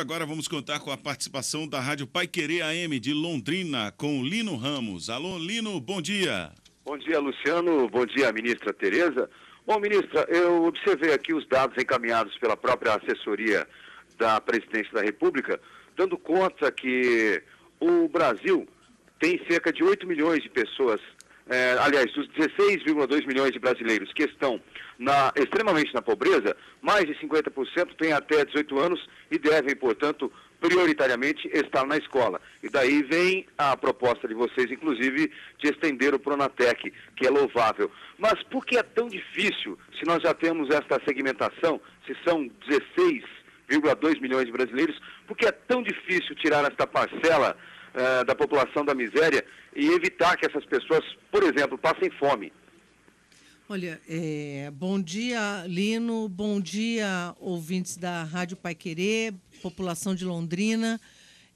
Agora vamos contar com a participação da Rádio Pai Querer AM de Londrina, com Lino Ramos. Alô, Lino, bom dia. Bom dia, Luciano. Bom dia, ministra Tereza. Bom, ministra, eu observei aqui os dados encaminhados pela própria assessoria da Presidência da República, dando conta que o Brasil tem cerca de 8 milhões de pessoas é, aliás, dos 16,2 milhões de brasileiros que estão na, extremamente na pobreza, mais de 50% têm até 18 anos e devem, portanto, prioritariamente estar na escola. E daí vem a proposta de vocês, inclusive, de estender o Pronatec, que é louvável. Mas por que é tão difícil se nós já temos esta segmentação, se são 16,2 milhões de brasileiros, por que é tão difícil tirar esta parcela eh, da população da miséria e evitar que essas pessoas, por exemplo, passem fome. Olha, é, bom dia, Lino, bom dia, ouvintes da Rádio Pai Querer, população de Londrina.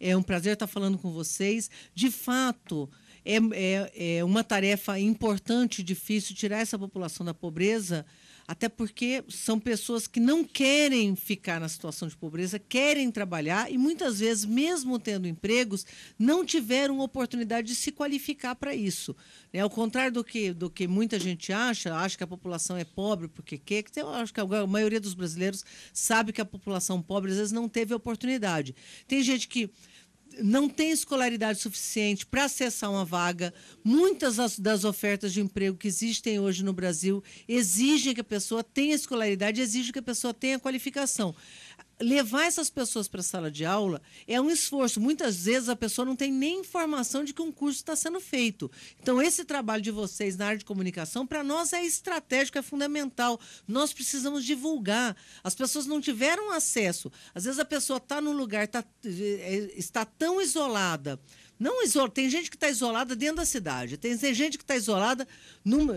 É um prazer estar falando com vocês. De fato, é, é, é uma tarefa importante, difícil, tirar essa população da pobreza até porque são pessoas que não querem ficar na situação de pobreza, querem trabalhar e muitas vezes, mesmo tendo empregos, não tiveram oportunidade de se qualificar para isso. É ao contrário do que, do que muita gente acha, acha que a população é pobre porque quer, que eu acho que a maioria dos brasileiros sabe que a população pobre às vezes não teve oportunidade. Tem gente que não tem escolaridade suficiente para acessar uma vaga. Muitas das ofertas de emprego que existem hoje no Brasil exigem que a pessoa tenha escolaridade, exigem que a pessoa tenha qualificação levar essas pessoas para a sala de aula é um esforço. Muitas vezes a pessoa não tem nem informação de que um curso está sendo feito. Então, esse trabalho de vocês na área de comunicação, para nós, é estratégico, é fundamental. Nós precisamos divulgar. As pessoas não tiveram acesso. Às vezes a pessoa está num lugar, tá, eh, eh, está tão isolada não tem gente que está isolada dentro da cidade, tem gente que está isolada,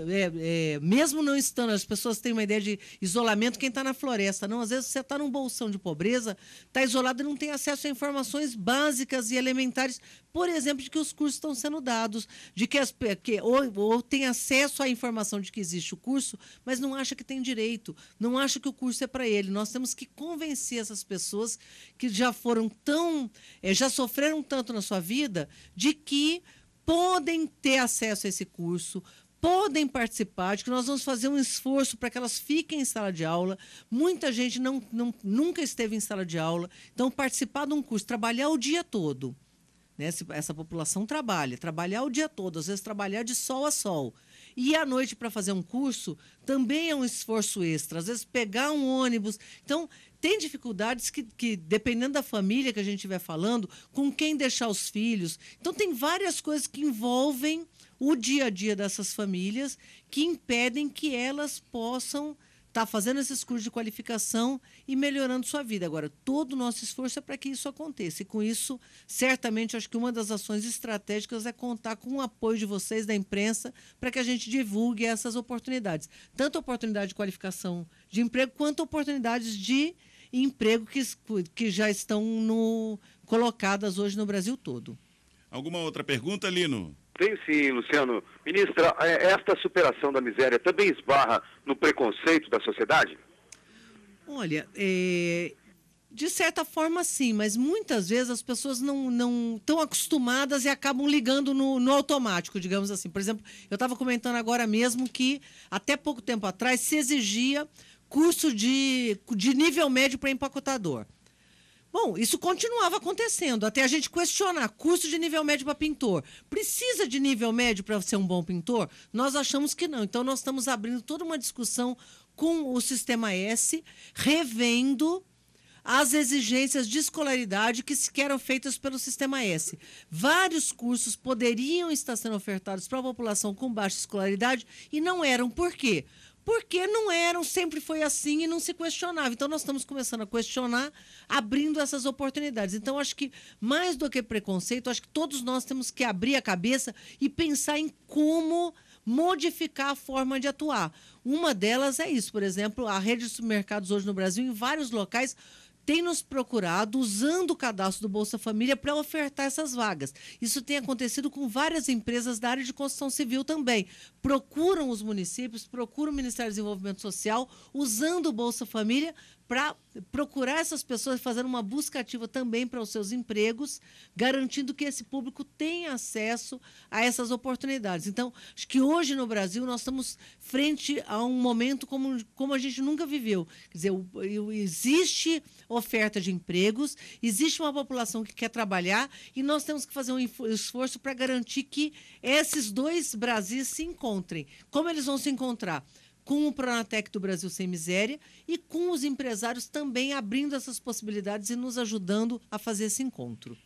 é, é, mesmo não estando, as pessoas têm uma ideia de isolamento quem está na floresta. Não, às vezes você está num bolsão de pobreza, está isolado e não tem acesso a informações básicas e elementares, por exemplo, de que os cursos estão sendo dados, de que, as, que ou, ou tem acesso à informação de que existe o curso, mas não acha que tem direito, não acha que o curso é para ele. Nós temos que convencer essas pessoas que já foram tão, é, já sofreram tanto na sua vida de que podem ter acesso a esse curso, podem participar, de que nós vamos fazer um esforço para que elas fiquem em sala de aula. Muita gente não, não, nunca esteve em sala de aula. Então, participar de um curso, trabalhar o dia todo, né? Essa população trabalha, trabalhar o dia todo, às vezes trabalhar de sol a sol. E à noite para fazer um curso também é um esforço extra, às vezes pegar um ônibus. Então, tem dificuldades que, que, dependendo da família que a gente estiver falando, com quem deixar os filhos. Então, tem várias coisas que envolvem o dia a dia dessas famílias que impedem que elas possam está fazendo esses cursos de qualificação e melhorando sua vida. Agora, todo o nosso esforço é para que isso aconteça. E com isso, certamente, acho que uma das ações estratégicas é contar com o apoio de vocês, da imprensa, para que a gente divulgue essas oportunidades. Tanto oportunidade de qualificação de emprego, quanto oportunidades de emprego que, que já estão no, colocadas hoje no Brasil todo. Alguma outra pergunta, Lino? Tem sim, Luciano. Ministra, é, esta superação da miséria também esbarra no preconceito da sociedade? Olha, é, de certa forma, sim, mas muitas vezes as pessoas não, não estão acostumadas e acabam ligando no, no automático, digamos assim. Por exemplo, eu estava comentando agora mesmo que até pouco tempo atrás se exigia curso de, de nível médio para empacotador. Bom, isso continuava acontecendo, até a gente questionar curso de nível médio para pintor. Precisa de nível médio para ser um bom pintor? Nós achamos que não. Então, nós estamos abrindo toda uma discussão com o Sistema S, revendo as exigências de escolaridade que eram feitas pelo Sistema S. Vários cursos poderiam estar sendo ofertados para a população com baixa escolaridade e não eram. Por quê? porque não eram, sempre foi assim e não se questionava. Então, nós estamos começando a questionar, abrindo essas oportunidades. Então, acho que mais do que preconceito, acho que todos nós temos que abrir a cabeça e pensar em como modificar a forma de atuar. Uma delas é isso, por exemplo, a rede de supermercados hoje no Brasil, em vários locais, tem nos procurado usando o cadastro do Bolsa Família para ofertar essas vagas. Isso tem acontecido com várias empresas da área de construção civil também. Procuram os municípios, procuram o Ministério do Desenvolvimento Social, usando o Bolsa Família para procurar essas pessoas, fazer uma busca ativa também para os seus empregos, garantindo que esse público tenha acesso a essas oportunidades. Então, acho que hoje no Brasil nós estamos frente a um momento como, como a gente nunca viveu. Quer dizer, existe oferta de empregos, existe uma população que quer trabalhar e nós temos que fazer um esforço para garantir que esses dois Brasis se encontrem. Como eles vão se encontrar? com o Pronatec do Brasil Sem Miséria e com os empresários também abrindo essas possibilidades e nos ajudando a fazer esse encontro.